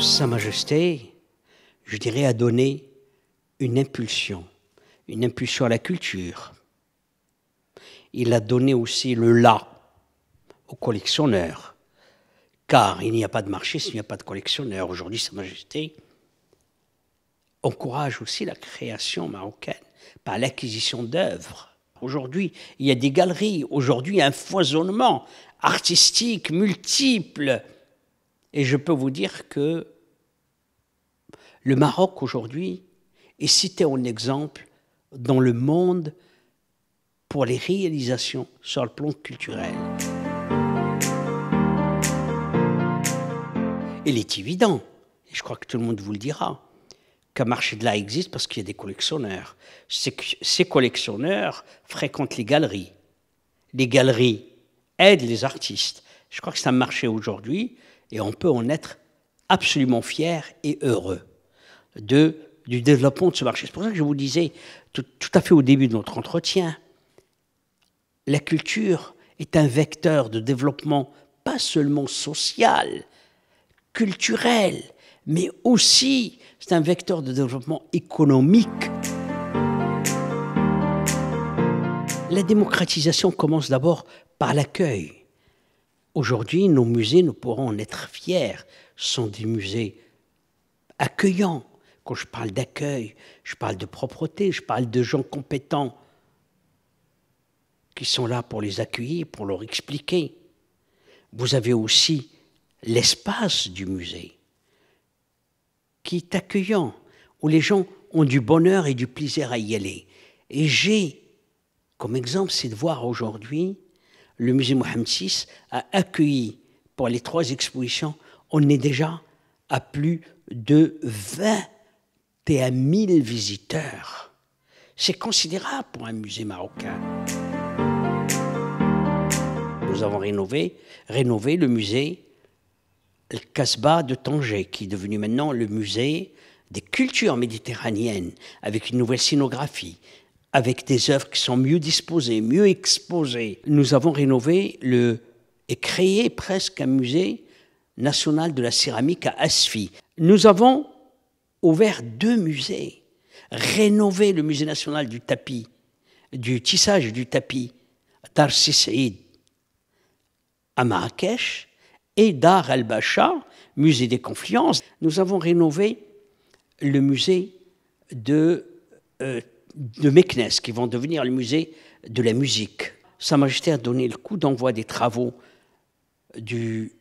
Sa Majesté, je dirais, a donné une impulsion, une impulsion à la culture. Il a donné aussi le là aux collectionneurs, car il n'y a pas de marché s'il n'y a pas de collectionneurs. Aujourd'hui, Sa Majesté encourage aussi la création marocaine par l'acquisition d'œuvres. Aujourd'hui, il y a des galeries, aujourd'hui, un foisonnement artistique multiple. Et je peux vous dire que le Maroc aujourd'hui est cité en exemple dans le monde pour les réalisations sur le plan culturel. Il est évident, et je crois que tout le monde vous le dira, qu'un marché de l'art existe parce qu'il y a des collectionneurs. Ces collectionneurs fréquentent les galeries. Les galeries aident les artistes. Je crois que c'est un marché aujourd'hui et on peut en être absolument fier et heureux du développement de ce marché. C'est pour ça que je vous disais tout, tout à fait au début de notre entretien, la culture est un vecteur de développement pas seulement social, culturel, mais aussi c'est un vecteur de développement économique. La démocratisation commence d'abord par l'accueil. Aujourd'hui, nos musées, nous pourrons en être fiers, sont des musées accueillants, quand je parle d'accueil, je parle de propreté, je parle de gens compétents qui sont là pour les accueillir, pour leur expliquer. Vous avez aussi l'espace du musée qui est accueillant, où les gens ont du bonheur et du plaisir à y aller. Et j'ai comme exemple, c'est de voir aujourd'hui le musée Mohamed VI a accueilli pour les trois expositions, on est déjà à plus de 20 t'es à 1000 visiteurs. C'est considérable pour un musée marocain. Nous avons rénové, rénové le musée le Casbah de Tanger, qui est devenu maintenant le musée des cultures méditerranéennes, avec une nouvelle scénographie, avec des œuvres qui sont mieux disposées, mieux exposées. Nous avons rénové le, et créé presque un musée national de la céramique à Asfi. Nous avons ouvert deux musées, rénové le musée national du tapis, du tissage du tapis, Dar Saïd à Marrakech, et Dar al-Bacha, musée des Confluences. Nous avons rénové le musée de, euh, de Meknes, qui vont devenir le musée de la musique. Sa Majesté a donné le coup d'envoi des travaux du,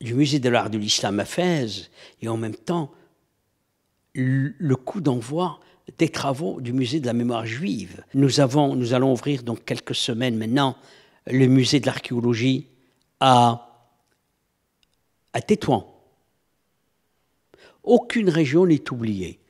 du musée de l'art de l'islam à Fès, et en même temps le coup d'envoi des travaux du musée de la mémoire juive. Nous, avons, nous allons ouvrir dans quelques semaines maintenant le musée de l'archéologie à, à Tétouan. Aucune région n'est oubliée.